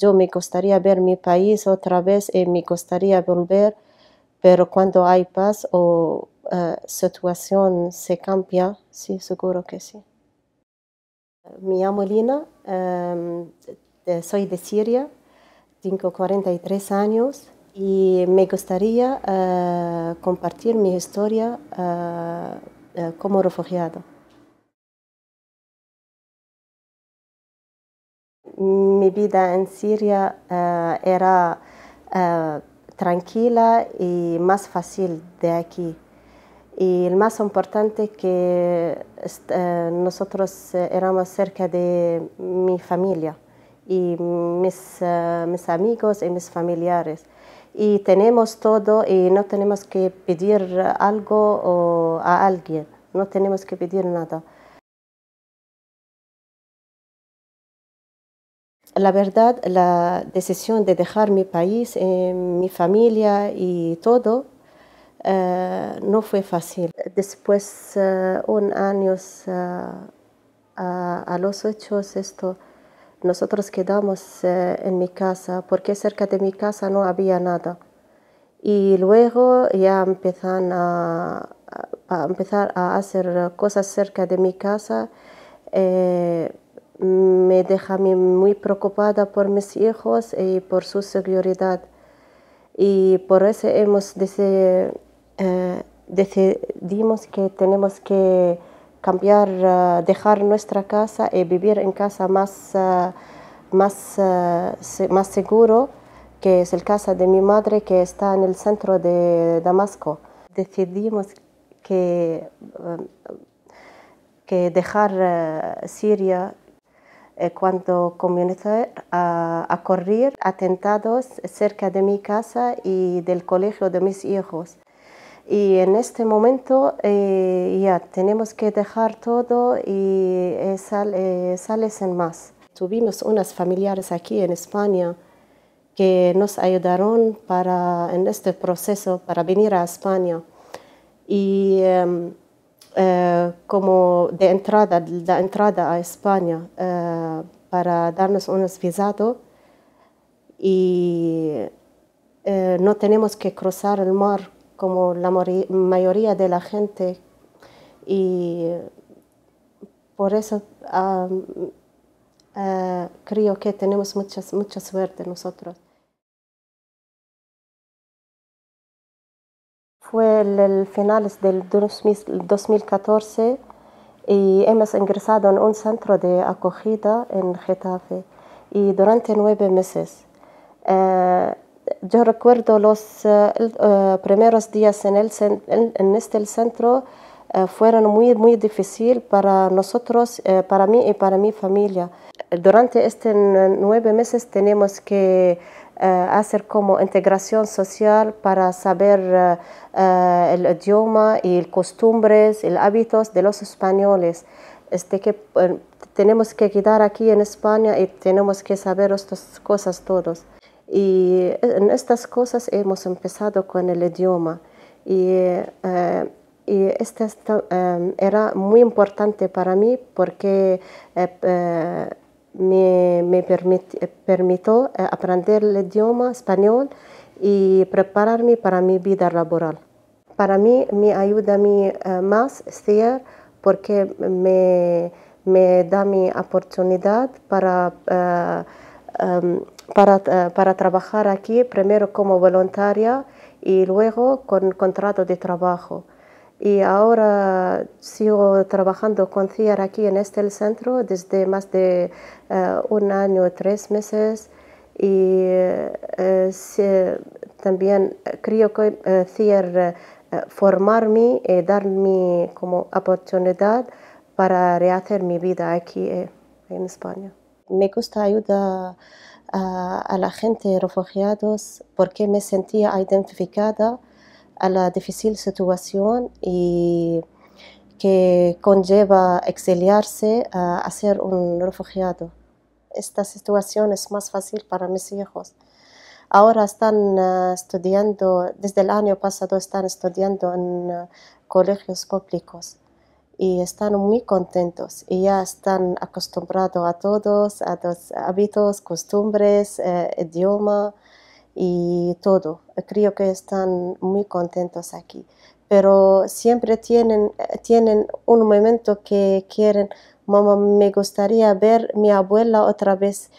Yo me gustaría ver mi país otra vez y me gustaría volver, pero cuando hay paz o eh, situación se cambia, sí, seguro que sí. Me llamo Lina, em, soy de Siria, tengo 43 años y me gustaría eh, compartir mi historia eh, como refugiado. mi vida en Siria eh, era eh, tranquila y más fácil de aquí. Y el más importante que eh, nosotros éramos cerca de mi familia y mis, mis amigos y mis familiares. Y tenemos todo y no tenemos que pedir algo o a alguien, no tenemos que pedir nada. la verdad, la decisión de dejar mi país, eh, mi familia y todo, eh, no fue fácil. Después de eh, un año, a, los hechos esto, nosotros quedamos en mi casa, porque cerca de mi casa no había nada. Y luego ya empezaron a, empezar a hacer cosas cerca de mi casa me deja muy preocupada por mis hijos y por su seguridad. Y por eso hemos eh, decidimos que tenemos que cambiar, eh, dejar nuestra casa y vivir en casa más, eh, más, más seguro, que es el casa de mi madre que está en el centro de Damasco. Decidimos que, que dejar Siria eh, cuando comencé a, a, correr atentados cerca de mi casa y del colegio de mis hijos. Y en este momento eh, ya tenemos que dejar todo y eh, sales en más. Tuvimos unas familiares aquí en España que nos ayudaron para, en este proceso para venir a España. Y, em, eh, como de entrada, la entrada a España eh, para darnos un visado y eh, no tenemos que cruzar el mar como la mayoría de la gente y por eso creo que tenemos mucha suerte nosotros. Fue el, el finales del 2014 y hemos ingresado en un centro de acogida en Getafe y durante nueve meses. Eh, yo recuerdo los eh, eh, primeros días en, el, en, este centro fueron muy, muy difíciles para nosotros, para mí y para mi familia. Durante estos nueve meses tenemos que eh, hacer como integración social para saber eh, eh, el idioma y costumbres y hábitos de los españoles. Este que tenemos que quedar aquí en España y tenemos que saber estas cosas todos. Y en estas cosas hemos empezado con el idioma. Y, esto era muy importante para mí porque me, me eh, permitió eh, aprender el idioma español y prepararme para mi vida laboral. Para mí me ayuda a mí, eh, más Steer porque me, da mi oportunidad para, em, para trabajar aquí, primero como voluntaria y luego con contrato de trabajo y ahora sigo trabajando con CIAR aquí en este centro desde más de eh, un año, tres meses y eh, también creo que eh, CIER formarme y darme como oportunidad para rehacer mi vida aquí en España. Me gusta ayudar a, a la gente refugiados porque me sentía identificada a la difícil situación y que conlleva exiliarse a ser un refugiado. Esta situación es más fácil para mis hijos. Ahora están ah, estudiando, desde el año pasado están estudiando en ah, colegios públicos y están muy contentos y ya están acostumbrados a todos, a los hábitos, costumbres, eh, idioma y todo. Creo que están muy contentos aquí, pero siempre tienen, un momento que quieren, mamá, me gustaría ver mi abuela otra vez.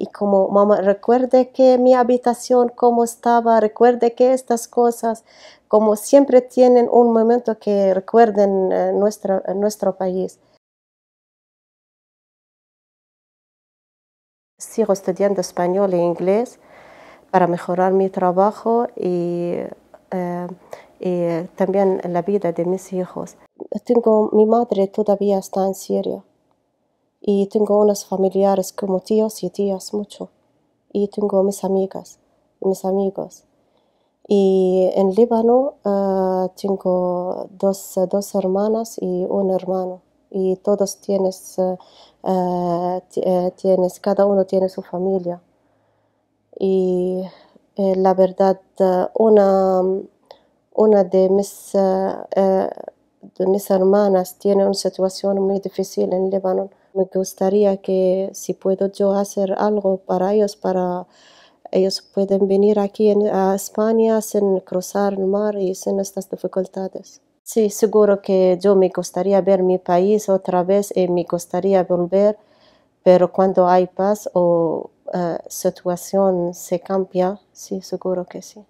y como mamá, recuerde que mi habitación, cómo estaba, recuerde que estas cosas, como siempre tienen un momento que recuerden eh, nuestro país. Sigo estudiando español e inglés para mejorar mi trabajo eh, y, también la vida de mis hijos. Tengo, mi madre todavía está en Siria y tengo unos familiares como tíos y tías mucho y tengo mis amigas y mis amigos. Y en Líbano eh, tengo dos, hermanas y un hermano. Y todos tienes, eh, tienes, cada uno tiene su familia y eh, la verdad eh, una, de mis, eh, mis hermanas tiene una situación muy difícil en Líbano. Me gustaría que si puedo yo hacer algo para ellos, para ellos pueden venir aquí a España sin cruzar el mar y sin estas dificultades. Sí, seguro que yo me gustaría ver mi país otra vez y me gustaría volver. Pero cuando hay paz o eh, situación se cambia, sí, seguro que sí.